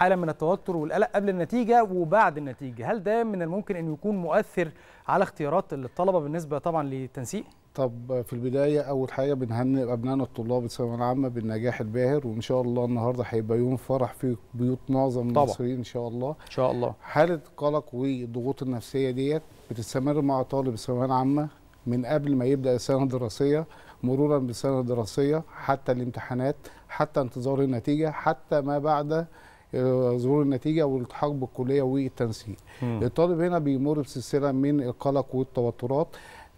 حاله من التوتر والقلق قبل النتيجه وبعد النتيجه هل ده من الممكن ان يكون مؤثر على اختيارات الطلبه بالنسبه طبعا للتنسيق طب في البداية أول حاجة بنهنئ أبنائنا الطلاب الثانوية العامة بالنجاح الباهر وإن شاء الله النهاردة هيبقى يوم فرح في بيوت معظم المصريين إن شاء الله إن شاء الله حالة قلق والضغوط النفسية ديت بتستمر مع طالب الثانوية العامة من قبل ما يبدأ السنة الدراسية مرورا بالسنة الدراسية حتى الامتحانات حتى انتظار النتيجة حتى ما بعد ظهور النتيجه والالتحاق بالكليه والتنسيق. الطالب هنا بيمر بسلسله من القلق والتوترات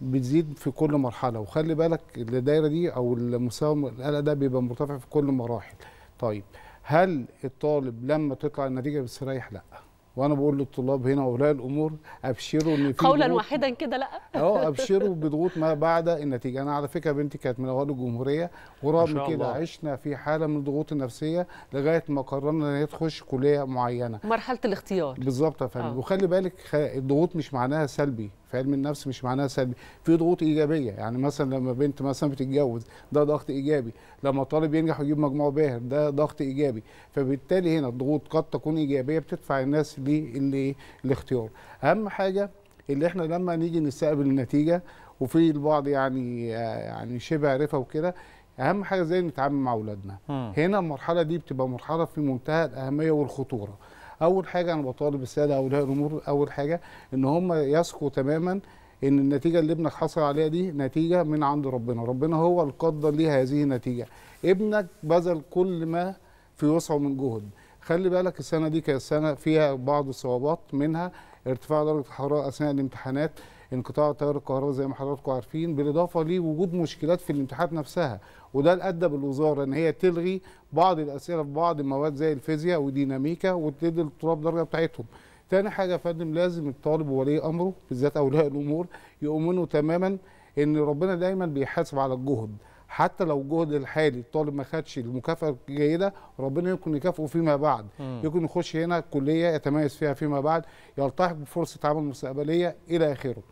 بتزيد في كل مرحله وخلي بالك الدايره دي او المستوى القلق ده بيبقى مرتفع في كل المراحل. طيب هل الطالب لما تطلع النتيجه بيستريح؟ لا. وانا بقول للطلاب هنا واولياء الامور ابشروا ان في قولا واحدا كده لا اه ابشروا بضغوط ما بعد النتيجه انا على فكره بنتي كانت من اوائل الجمهوريه ورغم كده الله. عشنا في حاله من الضغوط النفسيه لغايه ما قررنا ان هي تخش كليه معينه مرحله الاختيار بالظبط يا فندم آه. وخلي بالك الضغوط مش معناها سلبي في علم النفس مش معناها سلبي في ضغوط ايجابيه يعني مثلا لما بنت مثلا بتتجوز ده ضغط ايجابي لما طالب ينجح ويجيب مجموع باهر ده ضغط ايجابي فبالتالي هنا الضغوط قد تكون ايجابيه بتدفع الناس للاختيار اهم حاجه اللي احنا لما نيجي نستقبل النتيجه وفي البعض يعني يعني شبه عرفه وكده اهم حاجه ازاي نتعامل مع اولادنا هنا المرحله دي بتبقى مرحله في منتهى الاهميه والخطوره اول حاجه انا بطالب الساده اولياء الامور اول حاجه ان هم يثقوا تماما ان النتيجه اللي ابنك حصل عليها دي نتيجه من عند ربنا ربنا هو القدر ليها هذه النتيجه ابنك بذل كل ما في وسعه من جهد خلي بالك السنه دي كانت سنه فيها بعض الصعوبات منها ارتفاع درجه الحراره اثناء الامتحانات انقطاع التيار الكهرباء زي ما حضراتكم عارفين بالاضافه لوجود مشكلات في الامتحانات نفسها وده اللي ادى بالوزاره ان هي تلغي بعض الاسئله في بعض المواد زي الفيزياء وديناميكا وتدي للطلاب درجه بتاعتهم تاني حاجه يا فندم لازم الطالب وولي امره بالذات اولياء الامور يؤمنوا تماما ان ربنا دايما بيحاسب على الجهد حتى لو الجهد الحالي الطالب ما خدش المكافاه الجيده ربنا يمكن يكافئه فيما بعد م. يمكن يخش هنا كليه يتميز فيها فيما بعد يلتحق بفرصه عمل مستقبليه الى اخره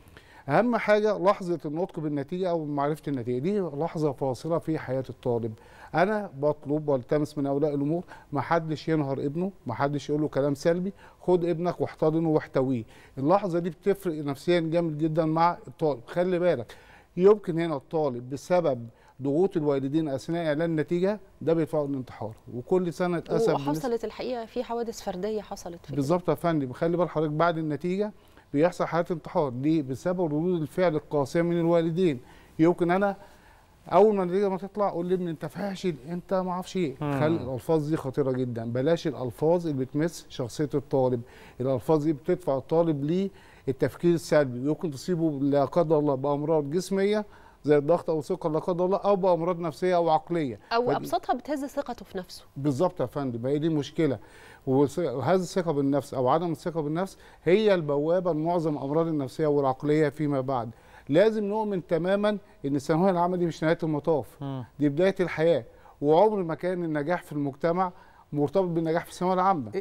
اهم حاجه لحظه النطق بالنتيجه او معرفه النتيجه دي لحظه فاصله في حياه الطالب انا بطلب والتمس من اولياء الامور ما حدش ينهر ابنه ما حدش يقول له كلام سلبي خد ابنك واحتضنه واحتويه اللحظه دي بتفرق نفسيا جامد جدا مع الطالب خلي بالك يمكن هنا الطالب بسبب ضغوط الوالدين اثناء اعلان النتيجه ده بيفوق الانتحار وكل سنه اتأسف وحصلت الحقيقه في حوادث فرديه حصلت بالظبط يا فندم خلي بال حضرتك بعد النتيجه بيحصل حالات انتحار ليه؟ بسبب ردود الفعل القاسيه من الوالدين يمكن انا اول ما النتيجه ما تطلع اقول لابني انت فاشل انت ما اعرفش ايه خلي الالفاظ دي خطيره جدا بلاش الالفاظ اللي بتمس شخصيه الطالب الالفاظ دي بتدفع الطالب ليه التفكير السلبي ممكن تصيبه لا قدر الله بامراض جسميه زي الضغط او الثقه لا قدر الله او بامراض نفسيه او عقليه او ابسطها بتهز ثقته في نفسه بالظبط يا فندم هي دي مشكله وهذه الثقه بالنفس او عدم الثقه بالنفس هي البوابه لمعظم الامراض النفسيه والعقليه فيما بعد لازم نؤمن تماما ان الثانويه العامه دي مش نهايه المطاف دي بدايه الحياه وعمر ما كان النجاح في المجتمع مرتبط بالنجاح في الثانويه العامه إيه